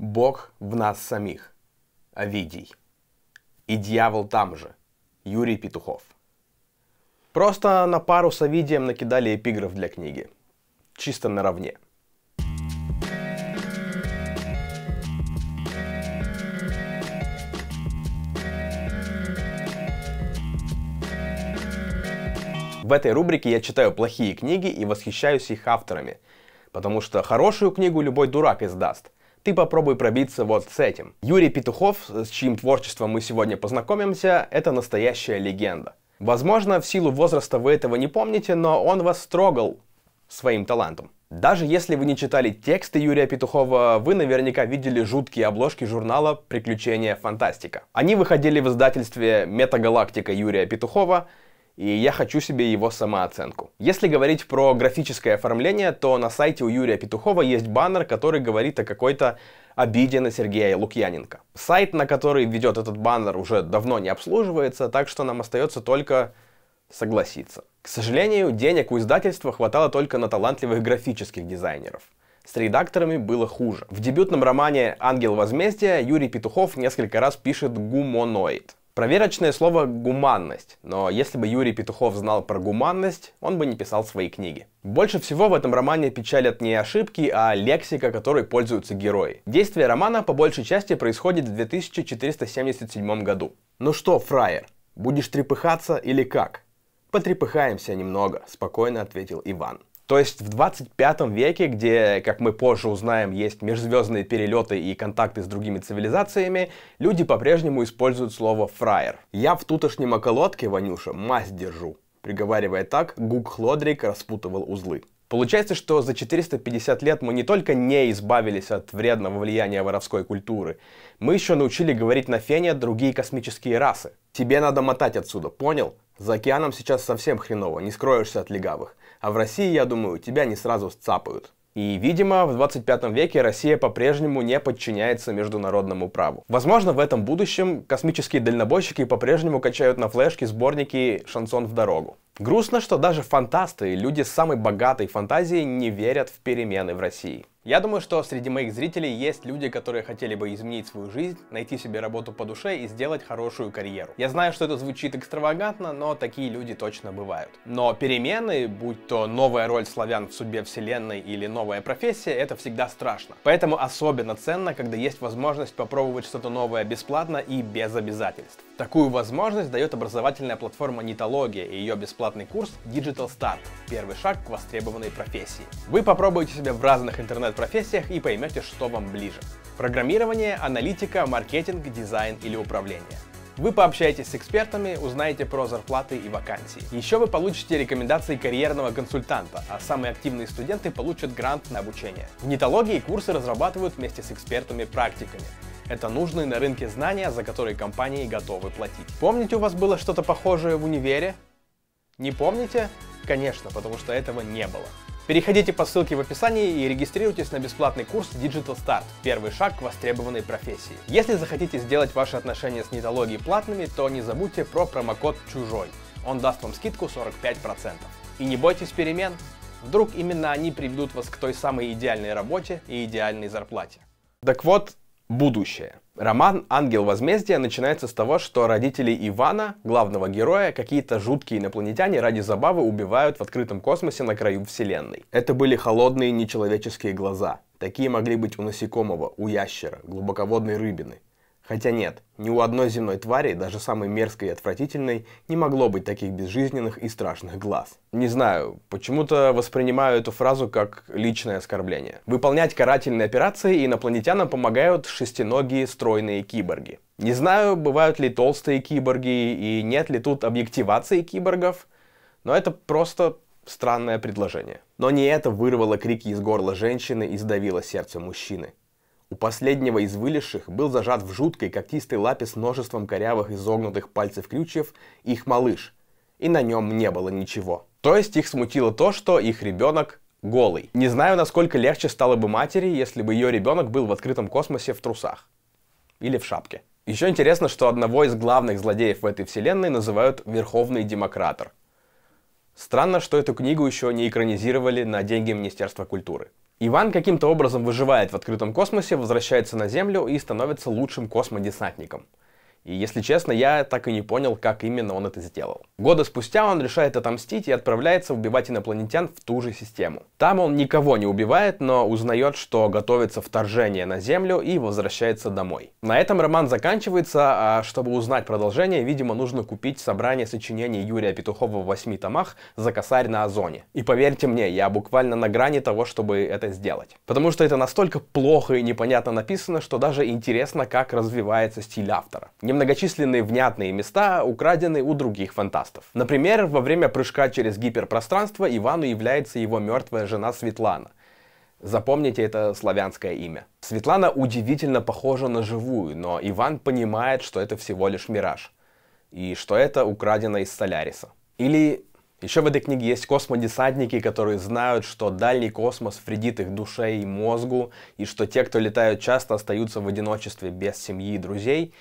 Бог в нас самих. Овидий. И дьявол там же. Юрий Петухов. Просто на пару с Овидием накидали эпиграф для книги. Чисто наравне. В этой рубрике я читаю плохие книги и восхищаюсь их авторами, потому что хорошую книгу любой дурак издаст – ты попробуй пробиться вот с этим. Юрий Петухов, с чьим творчеством мы сегодня познакомимся, это настоящая легенда. Возможно, в силу возраста вы этого не помните, но он вас трогал своим талантом. Даже если вы не читали тексты Юрия Петухова, вы наверняка видели жуткие обложки журнала «Приключения фантастика». Они выходили в издательстве «Метагалактика» Юрия Петухова, и я хочу себе его самооценку. Если говорить про графическое оформление, то на сайте у Юрия Петухова есть баннер, который говорит о какой-то обиде на Сергея Лукьяненко. Сайт, на который ведет этот баннер, уже давно не обслуживается, так что нам остается только согласиться. К сожалению, денег у издательства хватало только на талантливых графических дизайнеров. С редакторами было хуже. В дебютном романе «Ангел возмездия» Юрий Петухов несколько раз пишет «гумоноид». Проверочное слово «гуманность», но если бы Юрий Петухов знал про гуманность, он бы не писал свои книги. Больше всего в этом романе печалят не ошибки, а лексика, которой пользуются герои. Действие романа по большей части происходит в 2477 году. Ну что, фраер, будешь трепыхаться или как? Потрепыхаемся немного, спокойно ответил Иван. То есть в 25 веке, где, как мы позже узнаем, есть межзвездные перелеты и контакты с другими цивилизациями, люди по-прежнему используют слово «фраер». «Я в тутошнем околотке, Ванюша, мазь держу», приговаривая так, Гук Хлодрик распутывал узлы. Получается, что за 450 лет мы не только не избавились от вредного влияния воровской культуры, мы еще научили говорить на фене другие космические расы. Тебе надо мотать отсюда, понял? За океаном сейчас совсем хреново, не скроешься от легавых. А в России, я думаю, тебя не сразу сцапают. И, видимо, в 25 веке Россия по-прежнему не подчиняется международному праву. Возможно, в этом будущем космические дальнобойщики по-прежнему качают на флешке сборники «Шансон в дорогу». Грустно, что даже фантасты, люди с самой богатой фантазией, не верят в перемены в России. Я думаю, что среди моих зрителей есть люди, которые хотели бы изменить свою жизнь, найти себе работу по душе и сделать хорошую карьеру. Я знаю, что это звучит экстравагантно, но такие люди точно бывают. Но перемены, будь то новая роль славян в судьбе вселенной или новая профессия, это всегда страшно. Поэтому особенно ценно, когда есть возможность попробовать что-то новое бесплатно и без обязательств. Такую возможность дает образовательная платформа Нитология и ее бесплатный курс Digital Start – первый шаг к востребованной профессии. Вы попробуете себя в разных интернет профессиях и поймете, что вам ближе. Программирование, аналитика, маркетинг, дизайн или управление. Вы пообщаетесь с экспертами, узнаете про зарплаты и вакансии. Еще вы получите рекомендации карьерного консультанта, а самые активные студенты получат грант на обучение. В нетологии курсы разрабатывают вместе с экспертами-практиками. Это нужные на рынке знания, за которые компании готовы платить. Помните, у вас было что-то похожее в универе? Не помните? Конечно, потому что этого не было. Переходите по ссылке в описании и регистрируйтесь на бесплатный курс Digital Start – первый шаг к востребованной профессии. Если захотите сделать ваши отношения с нетологией платными, то не забудьте про промокод «Чужой». Он даст вам скидку 45%. И не бойтесь перемен. Вдруг именно они приведут вас к той самой идеальной работе и идеальной зарплате. Так вот, будущее. Роман «Ангел возмездия» начинается с того, что родители Ивана, главного героя, какие-то жуткие инопланетяне ради забавы убивают в открытом космосе на краю Вселенной. Это были холодные нечеловеческие глаза. Такие могли быть у насекомого, у ящера, глубоководной рыбины. Хотя нет, ни у одной земной твари, даже самой мерзкой и отвратительной, не могло быть таких безжизненных и страшных глаз. Не знаю, почему-то воспринимаю эту фразу как личное оскорбление. Выполнять карательные операции инопланетянам помогают шестиногие стройные киборги. Не знаю, бывают ли толстые киборги и нет ли тут объективации киборгов, но это просто странное предложение. Но не это вырвало крики из горла женщины и сдавило сердце мужчины. У последнего из вылезших был зажат в жуткой когтистой лапе с множеством корявых изогнутых пальцев ключев их малыш, и на нем не было ничего. То есть их смутило то, что их ребенок голый. Не знаю, насколько легче стало бы матери, если бы ее ребенок был в открытом космосе в трусах. Или в шапке. Еще интересно, что одного из главных злодеев в этой вселенной называют Верховный Демократор. Странно, что эту книгу еще не экранизировали на деньги Министерства культуры. Иван каким-то образом выживает в открытом космосе, возвращается на Землю и становится лучшим космодесантником. И, если честно, я так и не понял, как именно он это сделал. Года спустя он решает отомстить и отправляется убивать инопланетян в ту же систему. Там он никого не убивает, но узнает, что готовится вторжение на Землю и возвращается домой. На этом роман заканчивается, а чтобы узнать продолжение, видимо, нужно купить собрание сочинений Юрия Петухова в восьми томах за косарь на Озоне. И поверьте мне, я буквально на грани того, чтобы это сделать. Потому что это настолько плохо и непонятно написано, что даже интересно, как развивается стиль автора многочисленные внятные места украденные у других фантастов. Например, во время прыжка через гиперпространство Ивану является его мертвая жена Светлана. Запомните это славянское имя. Светлана удивительно похожа на живую, но Иван понимает, что это всего лишь мираж. И что это украдено из Соляриса. Или еще в этой книге есть космодесантники, которые знают, что дальний космос вредит их душе и мозгу, и что те, кто летают часто, остаются в одиночестве без семьи и друзей,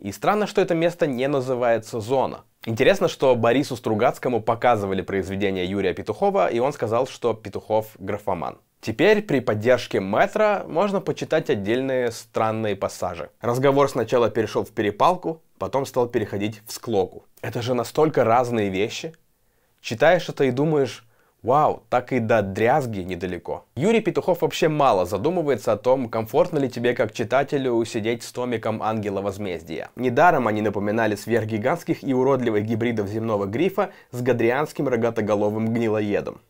и странно, что это место не называется «Зона». Интересно, что Борису Стругацкому показывали произведение Юрия Петухова, и он сказал, что Петухов — графоман. Теперь при поддержке метра можно почитать отдельные странные пассажи. Разговор сначала перешел в перепалку, потом стал переходить в склоку. Это же настолько разные вещи. Читаешь это и думаешь, Вау, так и до дрязги недалеко. Юрий Петухов вообще мало задумывается о том, комфортно ли тебе как читателю сидеть с томиком Ангела Возмездия. Недаром они напоминали сверхгигантских и уродливых гибридов земного грифа с гадрианским рогатоголовым гнилоедом.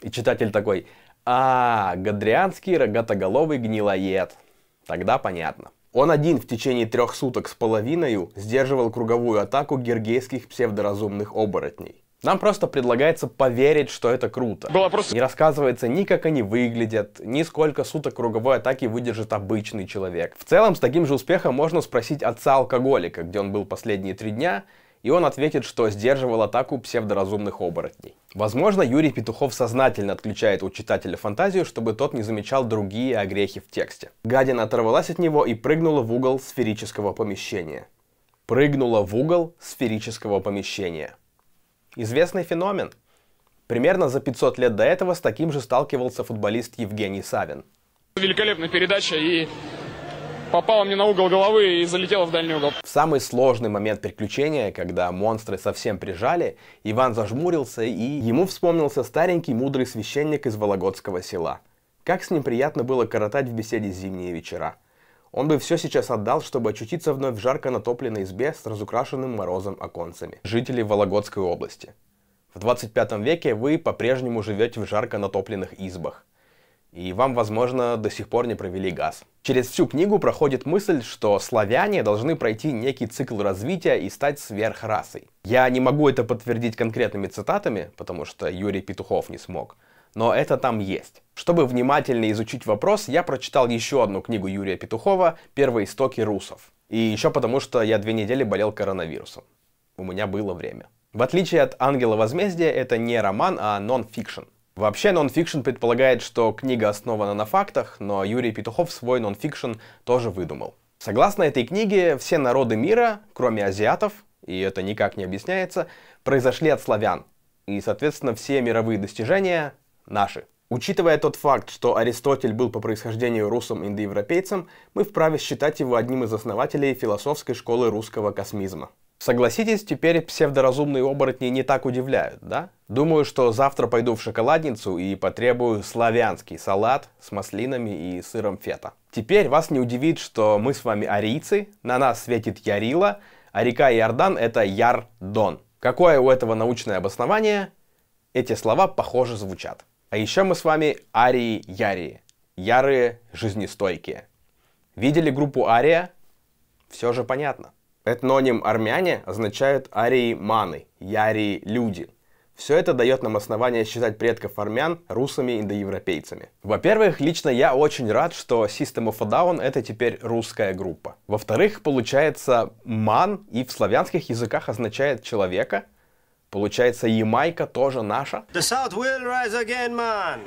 И читатель такой, а, гадрианский рогатоголовый гнилоед. Тогда понятно. Он один в течение трех суток с половиной сдерживал круговую атаку гергейских псевдоразумных оборотней. Нам просто предлагается поверить, что это круто. Было просто... Не рассказывается ни как они выглядят, ни сколько суток круговой атаки выдержит обычный человек. В целом, с таким же успехом можно спросить отца-алкоголика, где он был последние три дня, и он ответит, что сдерживал атаку псевдоразумных оборотней. Возможно, Юрий Петухов сознательно отключает у читателя фантазию, чтобы тот не замечал другие огрехи в тексте. Гадина оторвалась от него и прыгнула в угол сферического помещения. Прыгнула в угол сферического помещения. Известный феномен. Примерно за 500 лет до этого с таким же сталкивался футболист Евгений Савин. Великолепная передача и попала мне на угол головы и залетела в дальний угол. В самый сложный момент приключения, когда монстры совсем прижали, Иван зажмурился и ему вспомнился старенький мудрый священник из Вологодского села. Как с ним приятно было коротать в беседе зимние вечера. Он бы все сейчас отдал, чтобы очутиться вновь в жарко натопленной избе с разукрашенным морозом оконцами. Жители Вологодской области. В 25 веке вы по-прежнему живете в жарко натопленных избах. И вам, возможно, до сих пор не провели газ. Через всю книгу проходит мысль, что славяне должны пройти некий цикл развития и стать сверхрасой. Я не могу это подтвердить конкретными цитатами, потому что Юрий Петухов не смог – но это там есть. Чтобы внимательно изучить вопрос, я прочитал еще одну книгу Юрия Петухова «Первые истоки русов». И еще потому, что я две недели болел коронавирусом. У меня было время. В отличие от «Ангела возмездия», это не роман, а нон-фикшн. Вообще, нон-фикшн предполагает, что книга основана на фактах, но Юрий Петухов свой нон-фикшн тоже выдумал. Согласно этой книге, все народы мира, кроме азиатов, и это никак не объясняется, произошли от славян. И, соответственно, все мировые достижения наши. Учитывая тот факт, что Аристотель был по происхождению русом индоевропейцем, мы вправе считать его одним из основателей философской школы русского космизма. Согласитесь, теперь псевдоразумные оборотни не так удивляют, да? Думаю, что завтра пойду в шоколадницу и потребую славянский салат с маслинами и сыром фета. Теперь вас не удивит, что мы с вами арийцы, на нас светит Ярила, а река Иордан это Ярдон. Какое у этого научное обоснование? Эти слова похоже звучат. А еще мы с вами арии ярии. Ярые, жизнестойкие. Видели группу ария? Все же понятно. Этноним армяне означает арии маны, ярии люди. Все это дает нам основание считать предков армян русами индоевропейцами. Во-первых, лично я очень рад, что System of a Down это теперь русская группа. Во-вторых, получается ман и в славянских языках означает человека, Получается, Ямайка тоже наша? The South will rise again, man.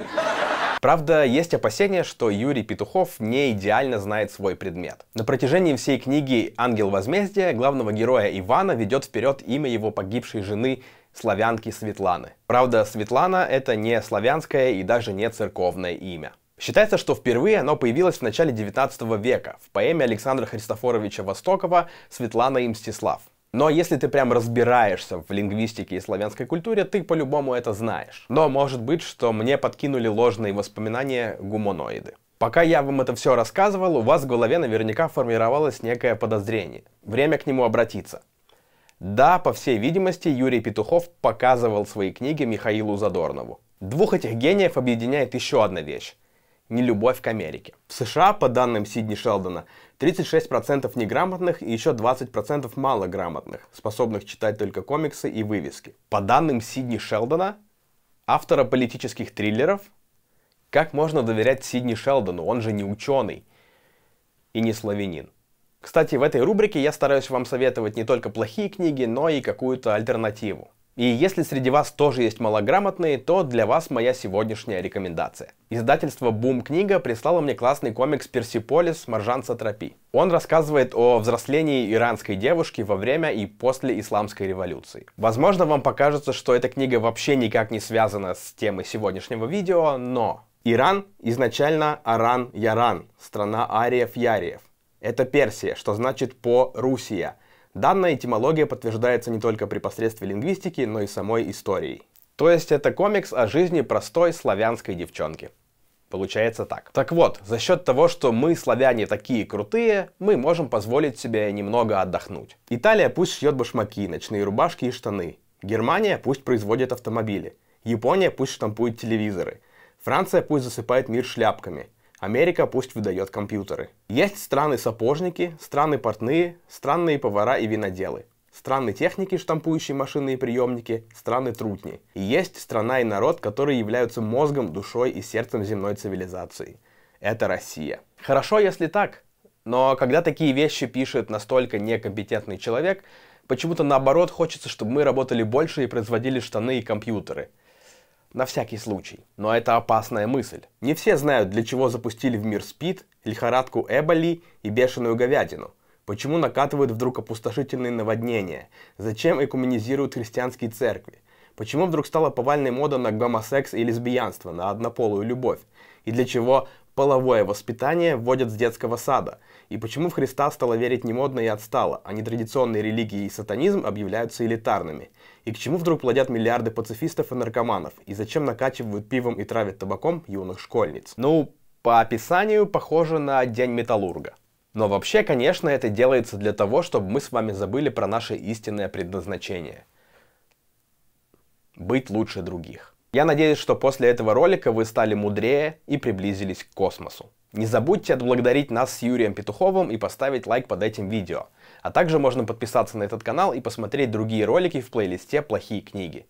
Правда, есть опасения, что Юрий Петухов не идеально знает свой предмет. На протяжении всей книги «Ангел возмездия» главного героя Ивана ведет вперед имя его погибшей жены славянки Светланы. Правда, Светлана — это не славянское и даже не церковное имя. Считается, что впервые оно появилось в начале 19 века в поэме Александра Христофоровича Востокова «Светлана и Мстислав». Но если ты прям разбираешься в лингвистике и славянской культуре, ты по-любому это знаешь. Но может быть, что мне подкинули ложные воспоминания гуманоиды. Пока я вам это все рассказывал, у вас в голове наверняка формировалось некое подозрение. Время к нему обратиться. Да, по всей видимости, Юрий Петухов показывал свои книги Михаилу Задорнову. Двух этих гениев объединяет еще одна вещь нелюбовь к Америке. В США, по данным Сидни Шелдона, 36% неграмотных и еще 20% малограмотных, способных читать только комиксы и вывески. По данным Сидни Шелдона, автора политических триллеров, как можно доверять Сидни Шелдону, он же не ученый и не славянин. Кстати, в этой рубрике я стараюсь вам советовать не только плохие книги, но и какую-то альтернативу. И если среди вас тоже есть малограмотные, то для вас моя сегодняшняя рекомендация. Издательство «Бум Книга» прислало мне классный комикс «Персиполис. Маржан Сатрапи». Он рассказывает о взрослении иранской девушки во время и после исламской революции. Возможно, вам покажется, что эта книга вообще никак не связана с темой сегодняшнего видео, но... Иран изначально Аран-Яран, страна ариев-яриев. Это Персия, что значит «по-Русия», Данная этимология подтверждается не только при посредстве лингвистики, но и самой историей. То есть это комикс о жизни простой славянской девчонки. Получается так. Так вот, за счет того, что мы, славяне, такие крутые, мы можем позволить себе немного отдохнуть. Италия пусть шьет башмаки, ночные рубашки и штаны. Германия пусть производит автомобили. Япония пусть штампует телевизоры. Франция пусть засыпает мир шляпками. Америка пусть выдает компьютеры. Есть страны-сапожники, страны-портные, странные повара и виноделы. Страны техники, штампующие машины и приемники, страны трутни. И есть страна и народ, которые являются мозгом, душой и сердцем земной цивилизации. Это Россия. Хорошо, если так. Но когда такие вещи пишет настолько некомпетентный человек, почему-то наоборот хочется, чтобы мы работали больше и производили штаны и компьютеры – на всякий случай. Но это опасная мысль. Не все знают, для чего запустили в мир СПИД, лихорадку Эболи и бешеную говядину. Почему накатывают вдруг опустошительные наводнения? Зачем экуменизируют христианские церкви? Почему вдруг стала повальной мода на гомосекс и лесбиянство, на однополую любовь? И для чего половое воспитание вводят с детского сада? И почему в Христа стало верить не модно и отстало, а нетрадиционные религии и сатанизм объявляются элитарными? И к чему вдруг плодят миллиарды пацифистов и наркоманов? И зачем накачивают пивом и травят табаком юных школьниц? Ну, по описанию похоже на День Металлурга. Но вообще, конечно, это делается для того, чтобы мы с вами забыли про наше истинное предназначение. Быть лучше других. Я надеюсь, что после этого ролика вы стали мудрее и приблизились к космосу. Не забудьте отблагодарить нас с Юрием Петуховым и поставить лайк под этим видео. А также можно подписаться на этот канал и посмотреть другие ролики в плейлисте «Плохие книги».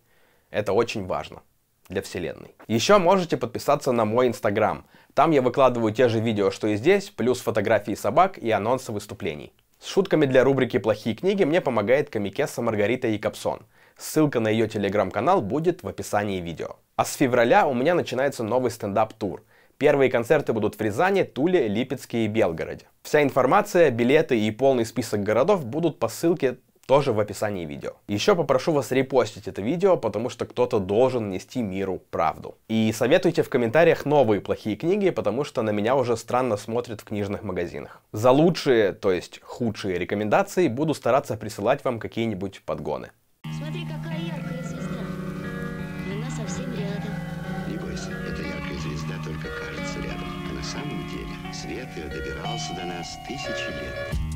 Это очень важно для вселенной. Еще можете подписаться на мой инстаграм. Там я выкладываю те же видео, что и здесь, плюс фотографии собак и анонсы выступлений. С шутками для рубрики «Плохие книги» мне помогает комикесса Маргарита Якобсон – Ссылка на ее телеграм-канал будет в описании видео. А с февраля у меня начинается новый стендап-тур. Первые концерты будут в Рязани, Туле, Липецке и Белгороде. Вся информация, билеты и полный список городов будут по ссылке тоже в описании видео. Еще попрошу вас репостить это видео, потому что кто-то должен нести миру правду. И советуйте в комментариях новые плохие книги, потому что на меня уже странно смотрят в книжных магазинах. За лучшие, то есть худшие рекомендации буду стараться присылать вам какие-нибудь подгоны. добирался до нас тысячи лет.